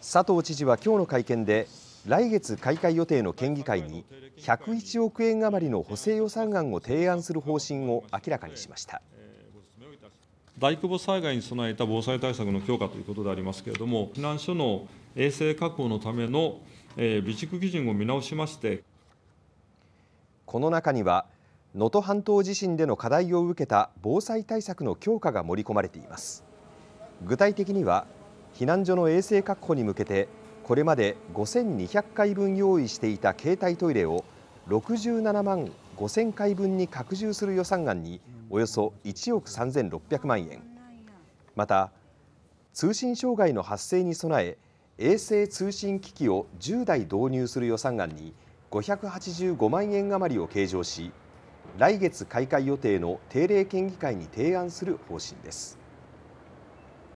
佐藤知事は今日の会見で来月開会予定の県議会に101億円余りの補正予算案を提案する方針を明らかにしました大規模災害に備えた防災対策の強化ということでありますけれども避難所の衛生確保のための、えー、備蓄基準を見直しましてこの中には能登半島地震での課題を受けた防災対策の強化が盛り込まれています具体的には避難所の衛生確保に向けてこれまで5200回分用意していた携帯トイレを67万5000回分に拡充する予算案におよそ1億3600万円また通信障害の発生に備え衛星通信機器を10台導入する予算案に585万円余りを計上し来月開会予定の定例県議会に提案する方針です。